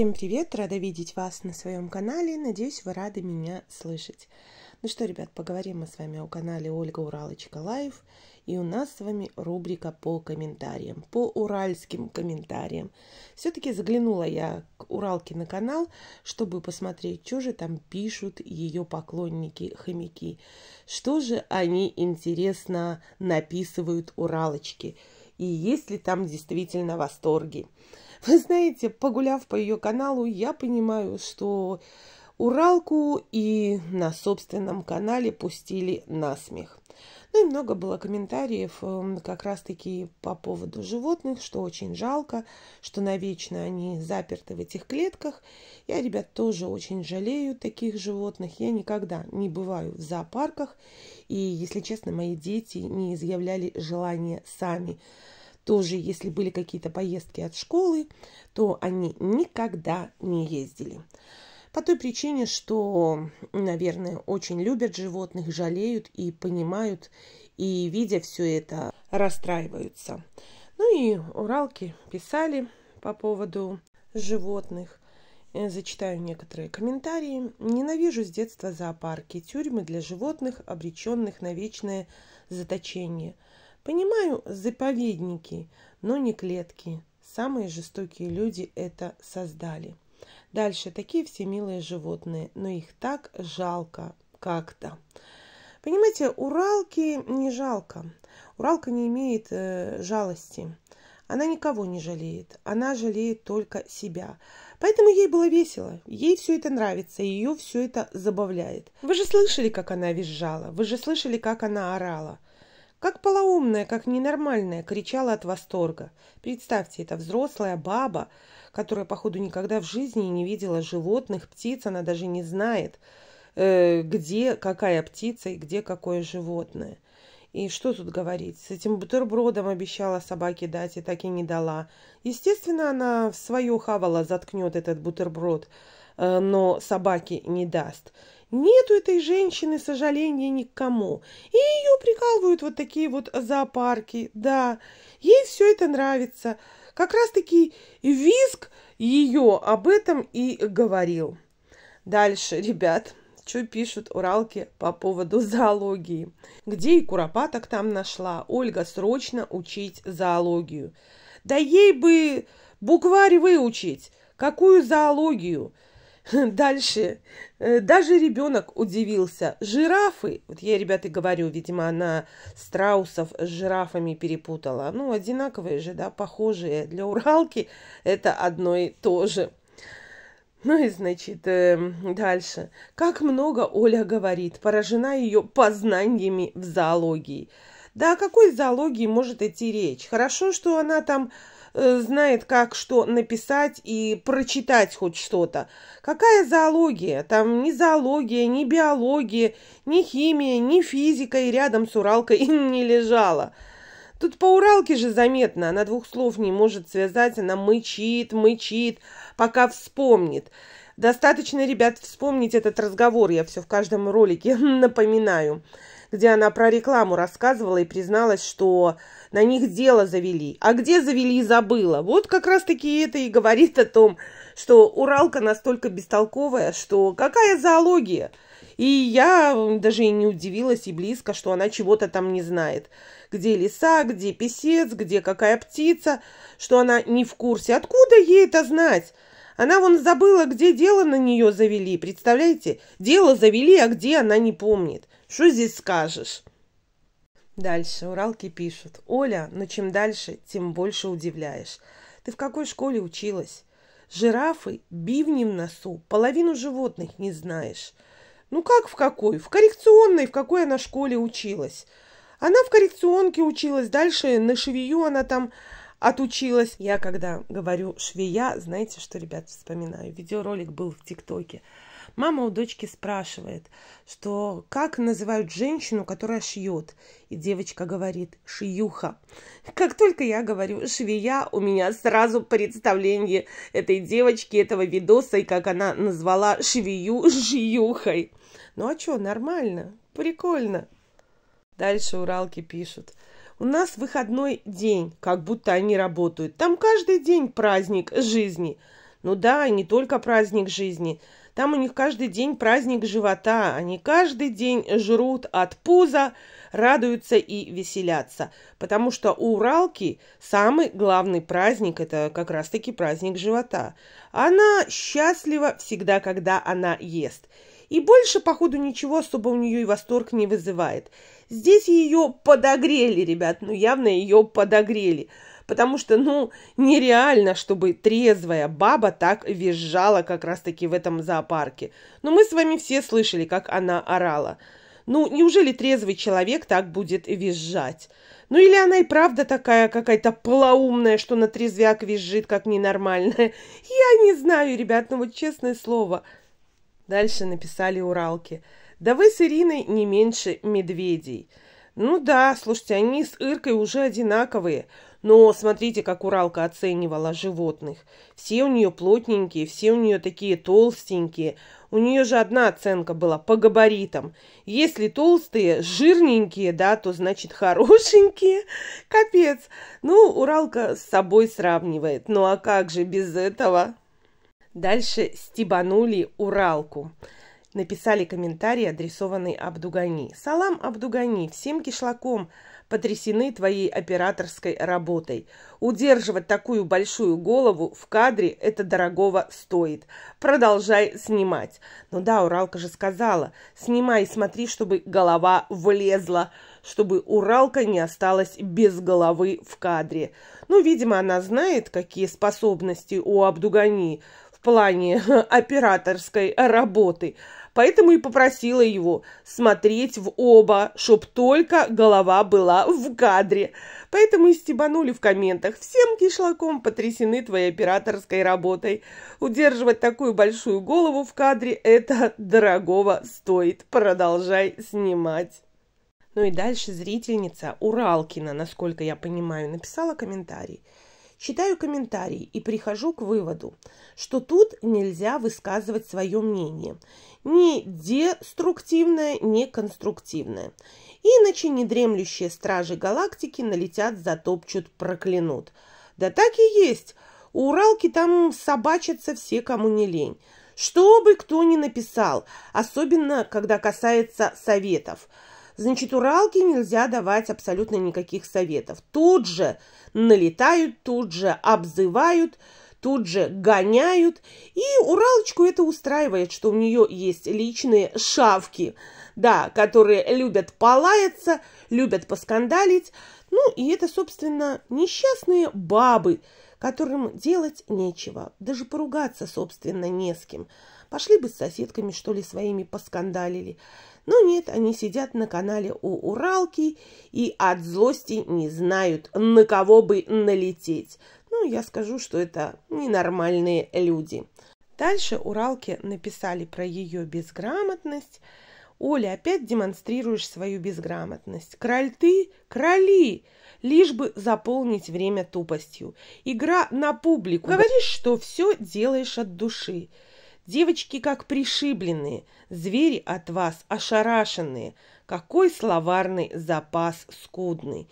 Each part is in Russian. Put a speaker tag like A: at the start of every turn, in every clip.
A: Всем привет! Рада видеть вас на своем канале. Надеюсь, вы рады меня слышать. Ну что, ребят, поговорим мы с вами о канале Ольга Уралочка Лайв. И у нас с вами рубрика по комментариям, по уральским комментариям. Все-таки заглянула я к Уралке на канал, чтобы посмотреть, что же там пишут ее поклонники-хомяки. Что же они, интересно, написывают Уралочки и есть ли там действительно восторги. Вы знаете, погуляв по ее каналу, я понимаю, что Уралку и на собственном канале пустили на смех. Ну и много было комментариев эм, как раз-таки по поводу животных, что очень жалко, что навечно они заперты в этих клетках. Я, ребят, тоже очень жалею таких животных. Я никогда не бываю в зоопарках. И, если честно, мои дети не изъявляли желания сами тоже, если были какие-то поездки от школы, то они никогда не ездили. По той причине, что, наверное, очень любят животных, жалеют и понимают, и, видя все это, расстраиваются. Ну и уралки писали по поводу животных. Э, зачитаю некоторые комментарии. Ненавижу с детства зоопарки, тюрьмы для животных, обреченных на вечное заточение. Понимаю, заповедники, но не клетки. Самые жестокие люди это создали. Дальше. Такие все милые животные, но их так жалко как-то. Понимаете, Уралки не жалко. Уралка не имеет э, жалости. Она никого не жалеет. Она жалеет только себя. Поэтому ей было весело. Ей все это нравится. Ее все это забавляет. Вы же слышали, как она визжала. Вы же слышали, как она орала. Как полоумная, как ненормальная, кричала от восторга. Представьте, это взрослая баба, которая, походу, никогда в жизни не видела животных, птиц, она даже не знает, э, где какая птица и где какое животное. И что тут говорить? С этим бутербродом обещала собаке дать и так и не дала. Естественно, она в свое хавало заткнет этот бутерброд, э, но собаке не даст. Нет у этой женщины сожаления никому. И ее прикалывают вот такие вот зоопарки, да. Ей все это нравится. Как раз-таки виск ее об этом и говорил. Дальше, ребят, что пишут уралки по поводу зоологии. Где и куропаток там нашла. Ольга, срочно учить зоологию. Да ей бы букварь выучить. Какую зоологию? Дальше. Э, даже ребенок удивился. Жирафы, вот я, ребята, говорю, видимо, она страусов с жирафами перепутала. Ну, одинаковые же, да, похожие. Для Уралки это одно и то же. Ну и, значит, э, дальше. Как много Оля говорит, поражена ее познаниями в зоологии. Да о какой зоологии может идти речь? Хорошо, что она там Э, знает, как что написать и прочитать хоть что-то. Какая зоология? Там ни зоология, ни биология, ни химия, ни физика и рядом с Уралкой не лежала. Тут по Уралке же заметно, она двух слов не может связать, она мычит, мычит, пока вспомнит. Достаточно, ребят, вспомнить этот разговор, я все в каждом ролике напоминаю где она про рекламу рассказывала и призналась, что на них дело завели. А где завели, забыла. Вот как раз-таки это и говорит о том, что Уралка настолько бестолковая, что какая зоология? И я даже и не удивилась и близко, что она чего-то там не знает. Где лиса, где песец, где какая птица, что она не в курсе. Откуда ей это знать? Она вон забыла, где дело на нее завели, представляете? Дело завели, а где она не помнит. Что здесь скажешь? Дальше уралки пишут. Оля, но чем дальше, тем больше удивляешь. Ты в какой школе училась? Жирафы бивни в носу, половину животных не знаешь. Ну как в какой? В коррекционной, в какой она школе училась. Она в коррекционке училась, дальше на швею она там отучилась. Я когда говорю швея, знаете что, ребят, вспоминаю? Видеоролик был в ТикТоке. Мама у дочки спрашивает, что как называют женщину, которая шьет. И девочка говорит «шьюха». Как только я говорю «швея», у меня сразу представление этой девочки, этого видоса, и как она назвала швею «шьюхой». Ну а что, нормально, прикольно. Дальше уралки пишут. У нас выходной день, как будто они работают. Там каждый день праздник жизни. Ну да, не только праздник жизни. Там у них каждый день праздник живота, они каждый день жрут от пуза, радуются и веселятся, потому что у Уралки самый главный праздник – это как раз-таки праздник живота. Она счастлива всегда, когда она ест. И больше, походу, ничего особо у нее и восторг не вызывает. Здесь ее подогрели, ребят, ну явно ее подогрели – потому что, ну, нереально, чтобы трезвая баба так визжала как раз-таки в этом зоопарке. Но мы с вами все слышали, как она орала. Ну, неужели трезвый человек так будет визжать? Ну, или она и правда такая какая-то полоумная, что на трезвяк визжит, как ненормальная. Я не знаю, ребят, ну вот честное слово. Дальше написали уралки. Да вы с Ириной не меньше медведей. Ну да, слушайте, они с Иркой уже одинаковые. Но смотрите, как Уралка оценивала животных. Все у нее плотненькие, все у нее такие толстенькие. У нее же одна оценка была по габаритам. Если толстые, жирненькие, да, то значит хорошенькие. Капец. Ну, Уралка с собой сравнивает. Ну а как же без этого? Дальше стебанули Уралку написали комментарий, адресованный Абдугани. «Салам, Абдугани, всем кишлаком потрясены твоей операторской работой. Удерживать такую большую голову в кадре это дорогого стоит. Продолжай снимать. Ну да, Уралка же сказала, снимай и смотри, чтобы голова влезла, чтобы Уралка не осталась без головы в кадре. Ну, видимо, она знает, какие способности у Абдугани в плане операторской работы – Поэтому и попросила его смотреть в оба, чтоб только голова была в кадре. Поэтому и стебанули в комментах. Всем кишлаком потрясены твоей операторской работой. Удерживать такую большую голову в кадре – это дорогого стоит. Продолжай снимать. Ну и дальше зрительница Уралкина, насколько я понимаю, написала комментарий – Читаю комментарии и прихожу к выводу, что тут нельзя высказывать свое мнение. Ни деструктивное, ни конструктивное. Иначе недремлющие стражи галактики налетят, затопчут, проклянут. Да так и есть. У Уралки там собачатся все, кому не лень. Что бы кто ни написал, особенно когда касается советов – Значит, уралке нельзя давать абсолютно никаких советов. Тут же налетают, тут же обзывают, тут же гоняют. И Уралочку это устраивает, что у нее есть личные шавки, да, которые любят полаяться, любят поскандалить. Ну, и это, собственно, несчастные бабы, которым делать нечего. Даже поругаться, собственно, не с кем. Пошли бы с соседками, что ли, своими поскандалили. Но нет, они сидят на канале у Уралки и от злости не знают, на кого бы налететь. Ну, я скажу, что это ненормальные люди. Дальше Уралки написали про ее безграмотность. Оля, опять демонстрируешь свою безграмотность. Краль ты, кроли, лишь бы заполнить время тупостью. Игра на публику. Говоришь, что все делаешь от души. Девочки как пришибленные, звери от вас ошарашенные. Какой словарный запас скудный.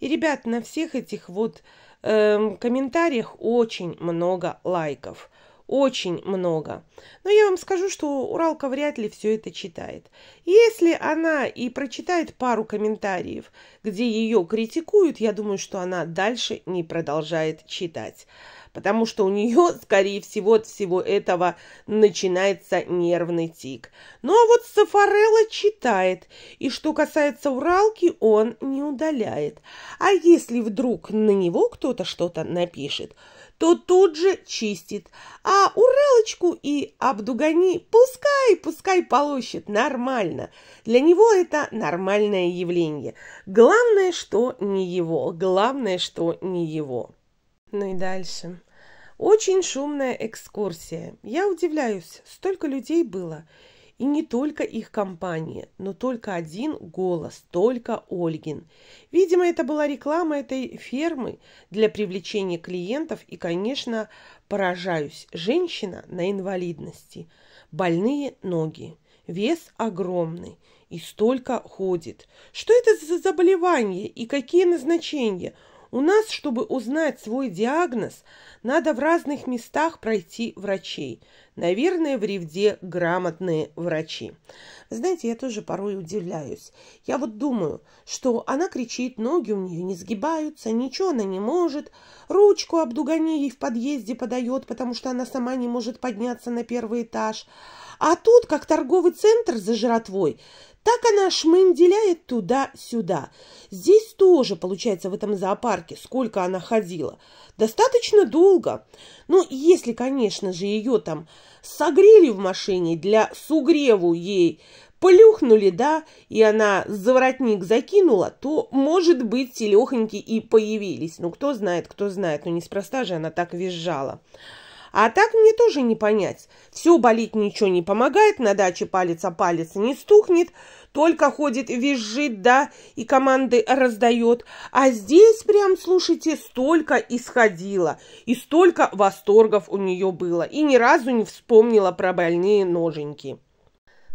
A: И, ребят, на всех этих вот э, комментариях очень много лайков – очень много. Но я вам скажу, что Уралка вряд ли все это читает. Если она и прочитает пару комментариев, где ее критикуют, я думаю, что она дальше не продолжает читать. Потому что у нее, скорее всего, от всего этого начинается нервный тик. Ну а вот Сафарелла читает, и что касается Уралки, он не удаляет. А если вдруг на него кто-то что-то напишет – то тут же чистит. А Уралочку и Абдугани пускай, пускай полощет, нормально. Для него это нормальное явление. Главное, что не его, главное, что не его. Ну и дальше. Очень шумная экскурсия. Я удивляюсь, столько людей было. И не только их компания, но только один голос, только Ольгин. Видимо, это была реклама этой фермы для привлечения клиентов. И, конечно, поражаюсь, женщина на инвалидности, больные ноги, вес огромный и столько ходит. Что это за заболевание и какие назначения? У нас, чтобы узнать свой диагноз, надо в разных местах пройти врачей – Наверное, в Ревде грамотные врачи. Знаете, я тоже порой удивляюсь. Я вот думаю, что она кричит, ноги у нее не сгибаются, ничего она не может. Ручку обдугани ей в подъезде подает, потому что она сама не может подняться на первый этаж. А тут, как торговый центр за жратвой, так она шмынделяет туда-сюда. Здесь тоже, получается, в этом зоопарке, сколько она ходила. Достаточно долго. Ну, если, конечно же, ее там согрели в машине для сугреву ей, полюхнули, да, и она за закинула, то, может быть, телехоньки и появились. Ну, кто знает, кто знает, ну, неспроста же она так визжала. А так мне тоже не понять. Все болит, ничего не помогает, на даче палец о палец не стукнет – только ходит, визжит, да, и команды раздает. А здесь прям, слушайте, столько исходило, и столько восторгов у нее было, и ни разу не вспомнила про больные ноженьки.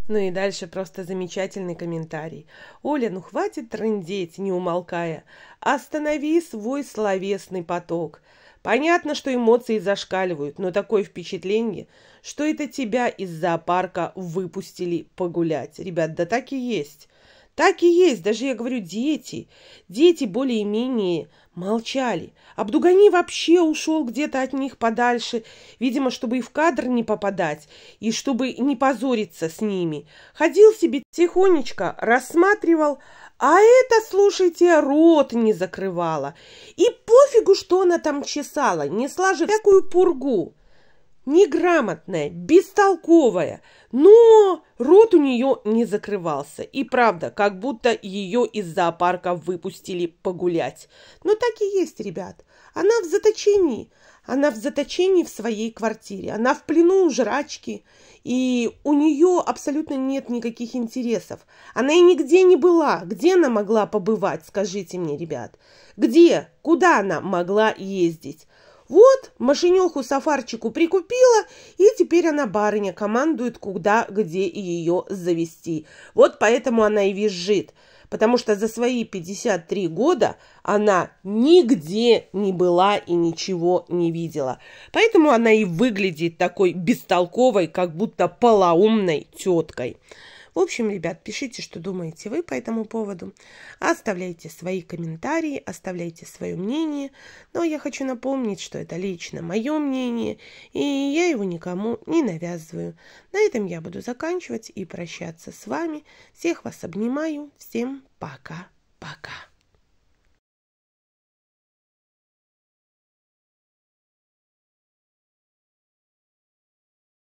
A: Ну и дальше просто замечательный комментарий. «Оля, ну хватит трындеть, не умолкая. Останови свой словесный поток. Понятно, что эмоции зашкаливают, но такое впечатление, что это тебя из зоопарка выпустили погулять. Ребят, да так и есть. Так и есть, даже я говорю дети. Дети более-менее молчали. Абдугани вообще ушел где-то от них подальше, видимо, чтобы и в кадр не попадать, и чтобы не позориться с ними. Ходил себе тихонечко, рассматривал, а это, слушайте, рот не закрывала. И пофигу, что она там чесала, несла же всякую пургу неграмотная, бестолковая, но рот у нее не закрывался. И правда, как будто ее из зоопарка выпустили погулять. Но так и есть, ребят. Она в заточении. Она в заточении в своей квартире. Она в плену у жрачки. И у нее абсолютно нет никаких интересов. Она и нигде не была. Где она могла побывать, скажите мне, ребят? Где? Куда она могла ездить? Вот, машинеху Сафарчику прикупила, и теперь она барыня, командует куда, где ее завести. Вот поэтому она и визжит, потому что за свои 53 года она нигде не была и ничего не видела. Поэтому она и выглядит такой бестолковой, как будто полоумной теткой. В общем, ребят, пишите, что думаете вы по этому поводу. Оставляйте свои комментарии, оставляйте свое мнение. Но я хочу напомнить, что это лично мое мнение, и я его никому не навязываю. На этом я буду заканчивать и прощаться с вами. Всех вас обнимаю. Всем пока-пока.